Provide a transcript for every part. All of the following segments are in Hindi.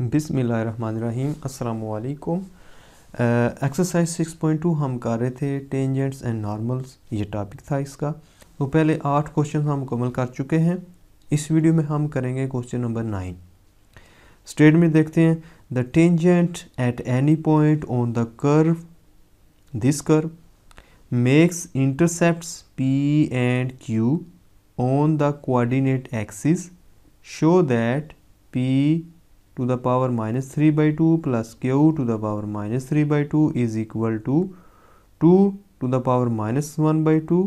बिसमीम् अल्लाम एक्सरसाइज सिक्स पॉइंट टू हम कर रहे थे टेंजेंट्स एंड नॉर्मल्स ये टॉपिक था इसका तो पहले आठ क्वेश्चन हम मुकम्मल कर चुके हैं इस वीडियो में हम करेंगे क्वेश्चन नंबर नाइन स्टेट में देखते हैं the tangent at any point on the curve this curve makes intercept P and Q on the coordinate axis show that P to the power minus three by two plus Q to the power minus three by two is equal to two to the power minus one by two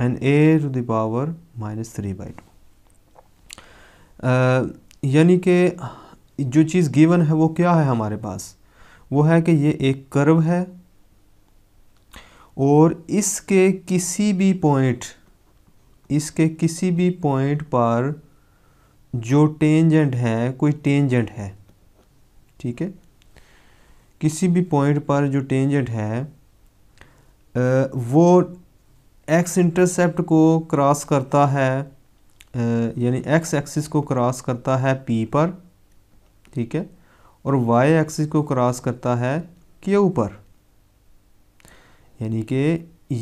and A to the power minus three by two यानी कि जो चीज़ गिवन है वो क्या है हमारे पास वो है कि ये एक कर्व है और इसके किसी भी पॉइंट इसके किसी भी पॉइंट पर जो टेंजेंट है कोई टेंजेंट है ठीक है किसी भी पॉइंट पर जो टेंजेंट है वो एक्स इंटरसेप्ट को क्रॉस करता है यानी एक्स एक्सिस को क्रॉस करता है पी पर ठीक है और वाई एक्सिस को क्रॉस करता है के ऊपर यानी कि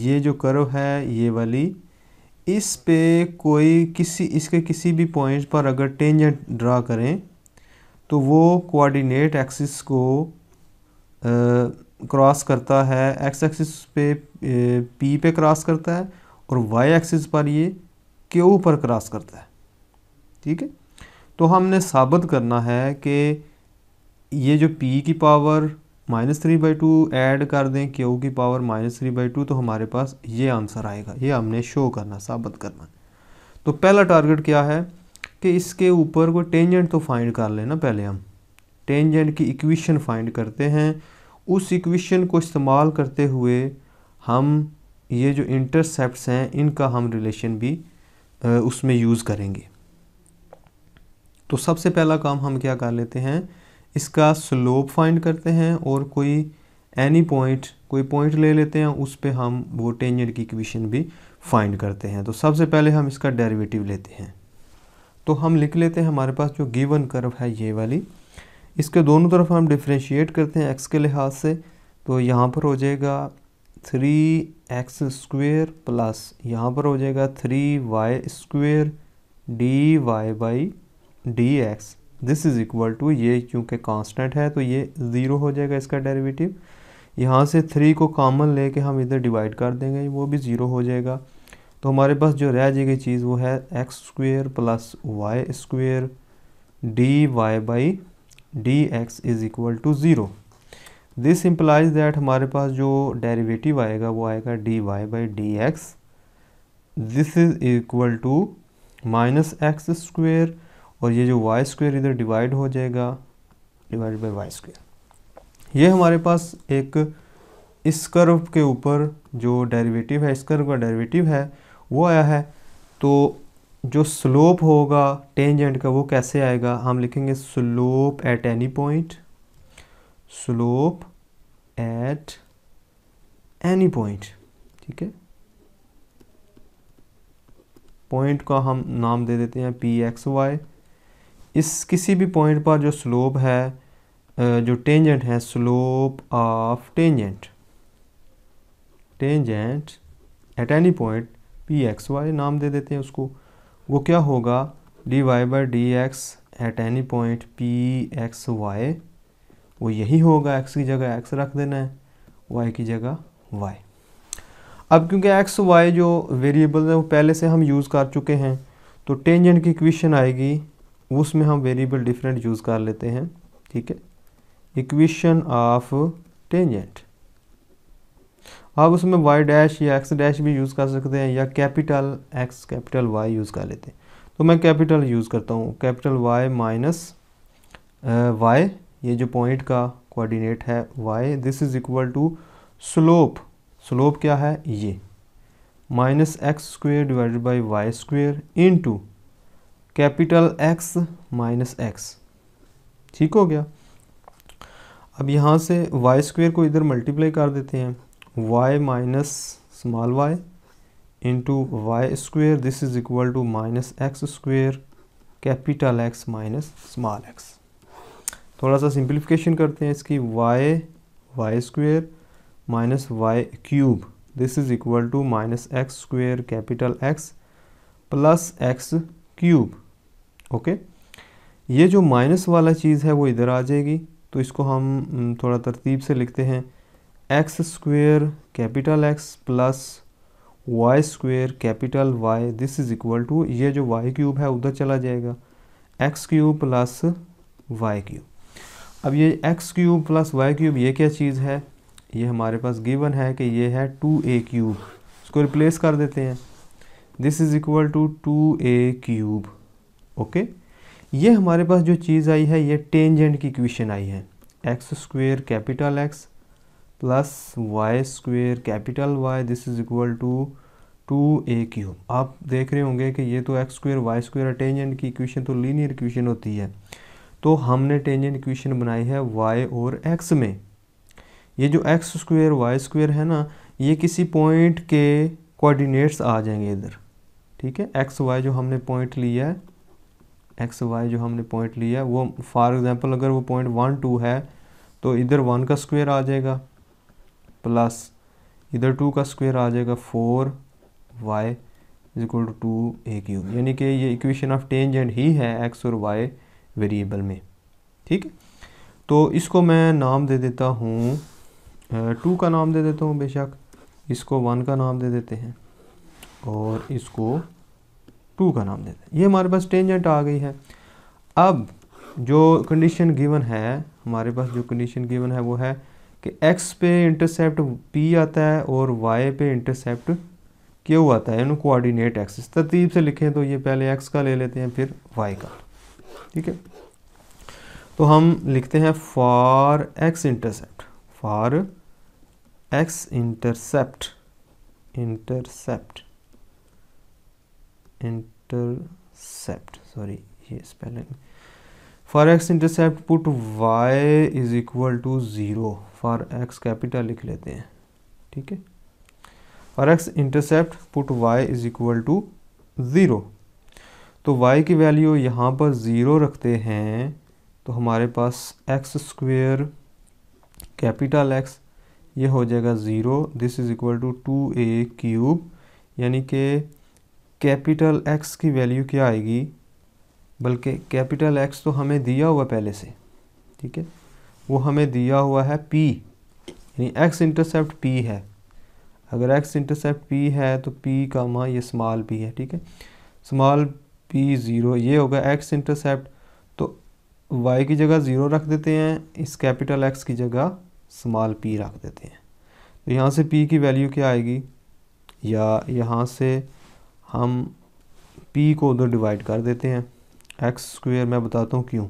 ये जो कर्व है ये वाली इस पे कोई किसी इसके किसी भी पॉइंट पर अगर टेंजेंट ड्रा करें तो वो कोऑर्डिनेट एक्सिस को क्रॉस करता है एक्स एक्सिस पे पी पे क्रॉस करता है और वाई एक्सिस पर ये क्यू पर क्रॉस करता है ठीक है तो हमने साबित करना है कि ये जो पी की power minus three by two add कर दें क्यू की power minus three by two तो हमारे पास ये आंसर आएगा ये हमने शो करना साबित करना तो पहला टारगेट क्या है कि इसके ऊपर कोई टेंजेंट तो फाइंड कर लेना पहले हम टेंजेंट की इक्वेशन फाइंड करते हैं उस इक्वेशन को इस्तेमाल करते हुए हम ये जो इंटरसेप्ट्स हैं इनका हम रिलेशन भी उसमें यूज़ करेंगे तो सबसे पहला काम हम क्या कर लेते हैं इसका स्लोप फाइंड करते हैं और कोई एनी पॉइंट कोई पॉइंट ले लेते हैं उस पर हम वो टेंजेंट की इक्वेशन भी फाइंड करते हैं तो सबसे पहले हम इसका डेरिवेटिव लेते हैं तो हम लिख लेते हैं हमारे पास जो गिवन कर्व है ये वाली इसके दोनों तरफ हम डिफ्रेंशिएट करते हैं एक्स के लिहाज से तो यहाँ पर हो जाएगा थ्री एक्स स्क्वेयर प्लस यहाँ पर हो जाएगा three Y square D Y by D X this is equal to ये क्योंकि कांस्टेंट है तो ये ज़ीरो हो जाएगा इसका डेरिवेटिव यहाँ से थ्री को कॉमन लेके हम इधर डिवाइड कर देंगे वो भी ज़ीरो हो जाएगा तो हमारे पास जो रह जाएगी चीज़ वो है X square plus Y square D Y by D X is equal to zero this implies that हमारे पास जो डेरिवेटिव आएगा वो आएगा D Y by D X this is equal to minus X square और ये जो वाई स्क्वेयर इधर डिवाइड हो जाएगा डिवाइड बाई वाई स्क्वेयर ये हमारे पास एक इस कर्व के ऊपर जो डेरिवेटिव है इस कर्व का डेरिवेटिव है वो आया है तो जो स्लोप होगा टेंजेंट का वो कैसे आएगा हम लिखेंगे slope at any point slope at any point ठीक है पॉइंट का हम नाम दे देते हैं पी एक्स वाई इस किसी भी पॉइंट पर जो स्लोप है जो टेंजेंट है slope of tangent tangent at any point P X Y नाम दे देते हैं उसको वो क्या होगा D Y by D X at any point P X Y वो यही होगा एक्स की जगह एक्स रख देना है वाई की जगह वाई अब क्योंकि एक्स वाई जो वेरिएबल है वो पहले से हम यूज़ कर चुके हैं तो टेंजेंट की इक्वेशन आएगी उसमें हम वेरिएबल डिफरेंट यूज़ कर लेते हैं ठीक है इक्वेशन ऑफ टेंजेंट आप उसमें वाई डैश या एक्स डैश भी यूज़ कर सकते हैं या capital X capital Y use कर लेते हैं तो मैं कैपिटल यूज़ करता हूँ कैपिटल वाई माइनस वाई ये जो पॉइंट का कोऑर्डिनेट है Y this is equal to slope slope क्या है ये minus X square divided by Y square into capital X minus X ठीक हो गया अब यहाँ से वाई स्क्वेयर को इधर मल्टीप्लाई कर देते हैं Y minus small Y into Y square this is equal to minus X square capital X minus small X थोड़ा सा सिंप्लीफिकेशन करते हैं इसकी Y Y square minus Y cube this is equal to minus X square capital X plus X cube okay ये जो माइनस वाला चीज़ है वो इधर आ जाएगी तो इसको हम थोड़ा तरतीब से लिखते हैं X square capital X plus Y square capital Y this is equal to ये जो वाई क्यूब है उधर चला जाएगा X cube plus Y cube अब ये X cube plus Y cube ये क्या चीज़ है ये हमारे पास गिवन है कि ये है टू ए क्यूब इसको रिप्लेस कर देते हैं this is equal to two A cube okay ये हमारे पास जो चीज़ आई है ये टेंजेंट की इक्वेशन आई है X square capital X plus Y square capital Y this is equal to two A cube आप देख रहे होंगे कि ये तो X square Y square tangent की इक्वेशन तो लीनियर इक्वेशन होती है तो हमने टेंजेंट इक्वेशन बनाई है वाई और एक्स में ये जो एक्स स्क्वेयर वाई स्क्वेयर है ना ये किसी पॉइंट के कोऑर्डिनेट्स आ जाएंगे इधर ठीक है एक्स वाई जो हमने पॉइंट लिया है एक्स वाई जो हमने पॉइंट लिया है वो फॉर एग्ज़ाम्पल अगर वो पॉइंट वन टू है तो इधर वन का स्क्वायर आ जाएगा प्लस इधर टू का स्क्वायर आ जाएगा four Y is equal to two A Q यानी कि ये इक्वेशन ऑफ टेंजेंट ही है एक्स और वाई वेरिएबल में ठीक है तो इसको मैं नाम दे देता हूँ टू का नाम दे देता हूँ बेशक इसको वन का नाम दे देते हैं और इसको टू का नाम देते हैं ये हमारे पास टेंजेंट आ गई है अब जो कंडीशन गिवन है हमारे पास जो कंडीशन गिवन है वो है कि एक्स पे इंटरसेप्ट पी आता है और वाई पे इंटरसेप्ट क्यू आता है यानी कोऑर्डिनेट एक्सिस तरतीब से लिखें तो ये पहले एक्स का ले लेते हैं फिर वाई का ठीक है तो हम लिखते हैं for X intercept for X intercept intercept intercept sorry ये spelling for X intercept put Y is equal to zero for X capital लिख लेते हैं ठीक है for X intercept put Y is equal to zero तो y की वैल्यू यहाँ पर ज़ीरो रखते हैं तो हमारे पास एक्स स्क्वेयर कैपिटल एक्स ये हो जाएगा zero this is equal to two A cube यानी कि कैपिटल एक्स की वैल्यू क्या आएगी बल्कि कैपिटल एक्स तो हमें दिया हुआ पहले से ठीक है वो हमें दिया हुआ है पी यानी एक्स इंटरसेप्ट पी है अगर एक्स इंटरसेप्ट पी है तो पी का माँ ये स्मॉल पी है ठीक है स्मॉल पी ज़ीरो ये होगा एक्स इंटरसेप्ट तो वाई की जगह ज़ीरो रख देते हैं इस कैपिटल एक्स की जगह स्मॉल पी रख देते हैं तो यहाँ से पी की वैल्यू क्या आएगी या यहाँ से हम पी को उधर डिवाइड कर देते हैं एक्स स्क्वेयर मैं बताता हूँ क्यों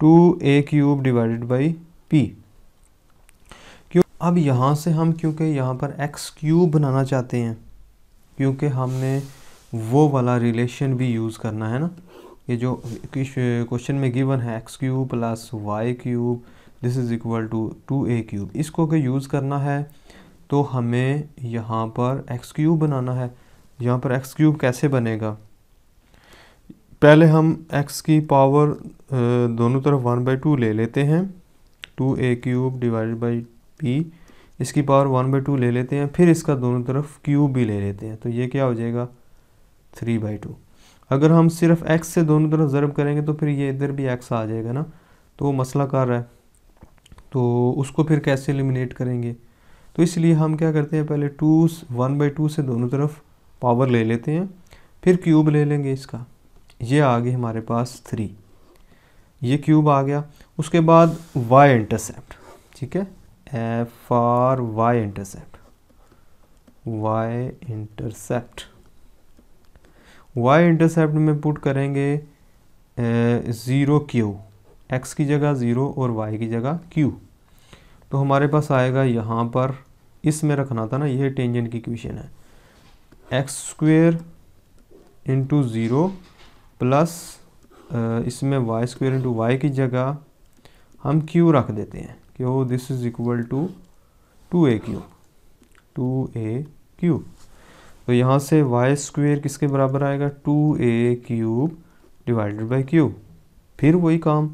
two A cube divided by P क्यों अब यहाँ से हम क्योंकि यहाँ पर एक्स क्यूब बनाना चाहते हैं क्योंकि हमने वो वाला रिलेशन भी यूज़ करना है ना ये जो क्वेश्चन में गिवन है X cube plus Y cube this is equal to two A cube इसको अगर यूज़ करना है तो हमें यहाँ पर एक्स क्यूब बनाना है यहाँ पर एक्स क्यूब कैसे बनेगा पहले हम एक्स की पावर दोनों तरफ वन बाई टू ले लेते हैं two A cube divide by P इसकी पावर वन बाई टू ले लेते हैं फिर इसका दोनों तरफ क्यूब भी ले लेते हैं तो ये क्या हो जाएगा थ्री बाई टू अगर हम सिर्फ एक्स से दोनों तरफ ज़रब करेंगे तो फिर ये इधर भी एक्स आ जाएगा ना तो वो मसला कर रहा है तो उसको फिर कैसे एलिमिनेट करेंगे तो इसलिए हम क्या करते हैं पहले टू वन बाई टू से दोनों तरफ पावर ले लेते हैं फिर क्यूब ले लेंगे इसका ये आ गई हमारे पास थ्री ये क्यूब आ गया उसके बाद वाई इंटरसेप्ट ठीक है F R Y intercept Y intercept Y intercept में पुट करेंगे ज़ीरो क्यू एक्स की जगह ज़ीरो और वाई की जगह क्यू तो हमारे पास आएगा यहाँ पर इसमें रखना था ना ये टेंजेंट की क्वेश्चन है X square into zero plus इसमें वाई स्क्वेयर इंटू वाई की जगह हम क्यू रख देते हैं कि ओ this is equal to two A Q two A Q तो यहाँ से वाई स्क्वेयर किसके बराबर आएगा two A cube divided by Q फिर वही काम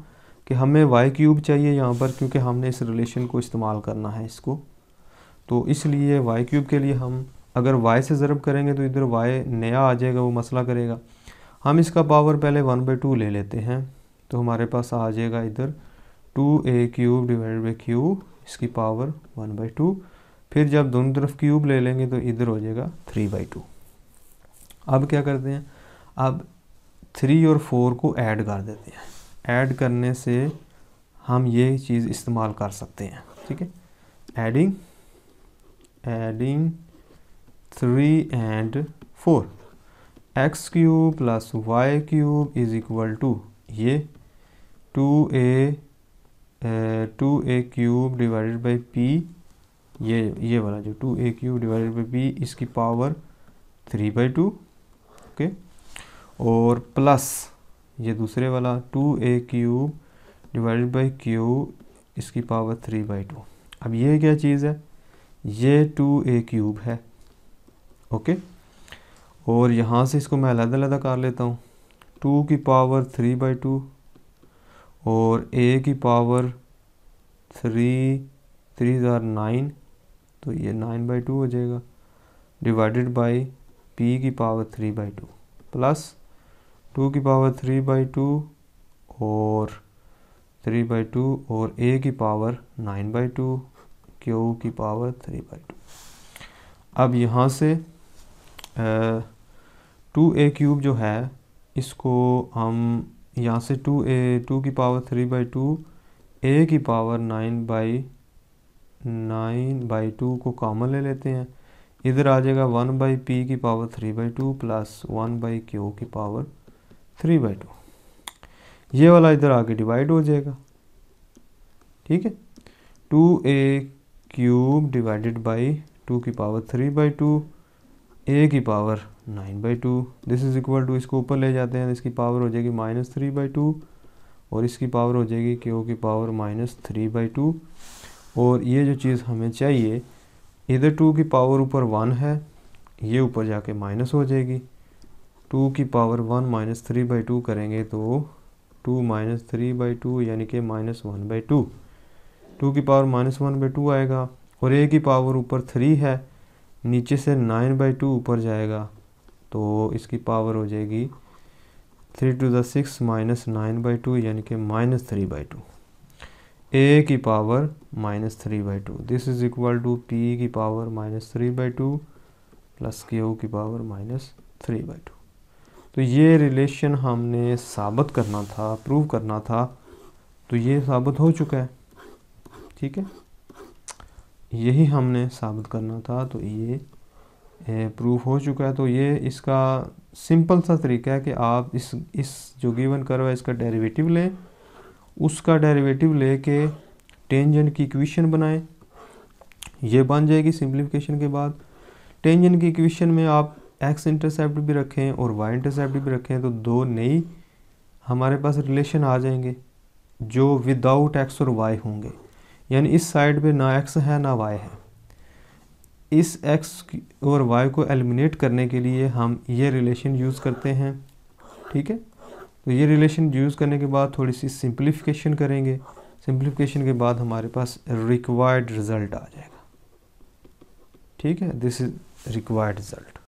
कि हमें वाई क्यूब चाहिए यहाँ पर क्योंकि हमने इस रिलेशन को इस्तेमाल करना है इसको तो इसलिए वाई क्यूब के लिए हम अगर y से ज़रब करेंगे तो इधर y नया आ जाएगा वो मसला करेगा हम इसका पावर पहले वन बाई टू ले लेते हैं तो हमारे पास आ जाएगा इधर two A cube divide by cube इसकी पावर वन बाई टू फिर जब दोनों तरफ क्यूब ले लेंगे तो इधर हो जाएगा थ्री बाई टू अब क्या करते हैं अब थ्री और फोर को ऐड कर देते हैं ऐड करने से हम ये चीज़ इस्तेमाल कर सकते हैं ठीक है adding adding three and four X cube plus Y cube is equal to ये two A two A cube divided by P ये ये वाला जो two A cube divided by P इसकी power three by two okay और प्लस ये दूसरे वाला two A cube divided by Q इसकी पावर थ्री बाई टू अब ये क्या चीज़ है ये टू ए क्यूब है ओके और यहाँ से इसको मैं अलग अलग कर लेता हूँ टू की पावर थ्री बाई टू और ए की पावर थ्री थ्री हज़ार नाइन तो ये नाइन बाई टू हो जाएगा डिवाइडेड बाई पी की power three by two plus two की पावर थ्री बाई टू और थ्री बाई टू और ए की power nine by two q की पावर थ्री बाई टू अब यहाँ से टू ए क्यूब जो है इसको हम यहाँ से टू ए टू की power three by two a की power nine by nine by two को कॉमन ले लेते हैं इधर आ जाएगा वन बाई पी की power three by two plus one by q की पावर थ्री बाई टू ये वाला इधर आके डिवाइड हो जाएगा ठीक है two A cube divided by two की power three by two a की power nine by two this is equal to इसको ऊपर ले जाते हैं तो इसकी पावर हो जाएगी माइनस थ्री बाई टू और इसकी पावर हो जाएगी ओ की power minus three by two और ये जो चीज़ हमें चाहिए इधर टू की पावर ऊपर वन है ये ऊपर जाके माइनस हो जाएगी टू की power one minus three by two करेंगे तो two minus three by two यानी कि minus one by two two की power minus one by two आएगा और ए की पावर ऊपर थ्री है नीचे से नाइन बाई टू ऊपर जाएगा तो इसकी पावर हो जाएगी three to the six minus nine by two यानी कि minus three by two a की power minus three by two this is equal to p की power minus three by two plus q की power minus three by two तो ये रिलेशन हमने साबित करना था प्रूव करना था तो ये साबित हो चुका है ठीक है यही हमने साबित करना था तो ये प्रूफ हो चुका है तो ये इसका सिंपल सा तरीका है कि आप इस इस जो गिवन कर्व है इसका डेरिवेटिव लें उसका डेरिवेटिव ले के टेंजेंट की इक्वेशन बनाएं ये बन जाएगी सिंप्लीफिकेशन के बाद टेंजेंट की इक्वेशन में आप एक्स इंटरसेप्ट भी रखें और वाई इंटरसेप्ट भी रखें तो दो नई हमारे पास रिलेशन आ जाएंगे जो विदाउट एक्स और वाई होंगे यानी इस साइड पे ना एक्स है ना वाई है इस एक्स और वाई को एलिमिनेट करने के लिए हम ये रिलेशन यूज़ करते हैं ठीक है तो ये रिलेशन यूज़ करने के बाद थोड़ी सी सिंप्लीफिकेशन करेंगे सिंप्लीफिकेशन के बाद हमारे पास रिक्वायर्ड रिज़ल्ट आ जाएगा ठीक है दिस इज़ रिक्वायर्ड रिज़ल्ट